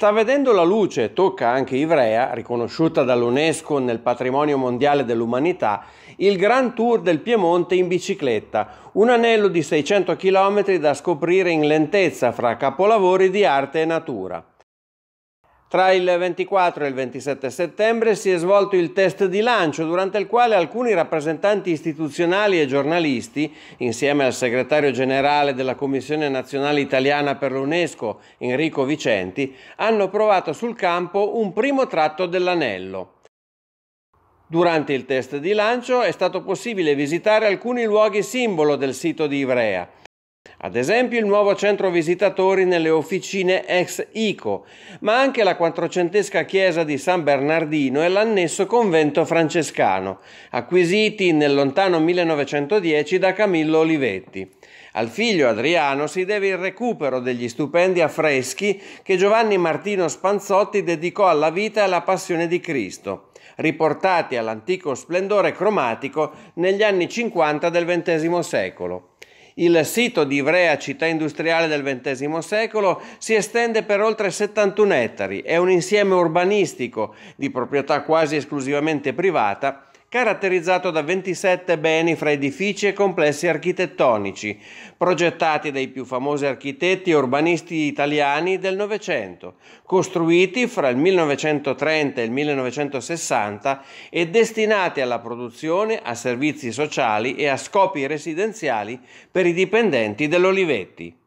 Sta vedendo la luce, tocca anche Ivrea, riconosciuta dall'UNESCO nel patrimonio mondiale dell'umanità, il Grand Tour del Piemonte in bicicletta, un anello di 600 km da scoprire in lentezza fra capolavori di arte e natura. Tra il 24 e il 27 settembre si è svolto il test di lancio durante il quale alcuni rappresentanti istituzionali e giornalisti, insieme al segretario generale della Commissione nazionale italiana per l'UNESCO, Enrico Vicenti, hanno provato sul campo un primo tratto dell'anello. Durante il test di lancio è stato possibile visitare alcuni luoghi simbolo del sito di Ivrea ad esempio il nuovo centro visitatori nelle officine ex ICO, ma anche la quattrocentesca chiesa di San Bernardino e l'annesso convento francescano, acquisiti nel lontano 1910 da Camillo Olivetti. Al figlio Adriano si deve il recupero degli stupendi affreschi che Giovanni Martino Spanzotti dedicò alla vita e alla passione di Cristo, riportati all'antico splendore cromatico negli anni 50 del XX secolo. Il sito di Ivrea, città industriale del XX secolo, si estende per oltre 71 ettari, è un insieme urbanistico di proprietà quasi esclusivamente privata caratterizzato da 27 beni fra edifici e complessi architettonici, progettati dai più famosi architetti e urbanisti italiani del Novecento, costruiti fra il 1930 e il 1960 e destinati alla produzione, a servizi sociali e a scopi residenziali per i dipendenti dell'Olivetti.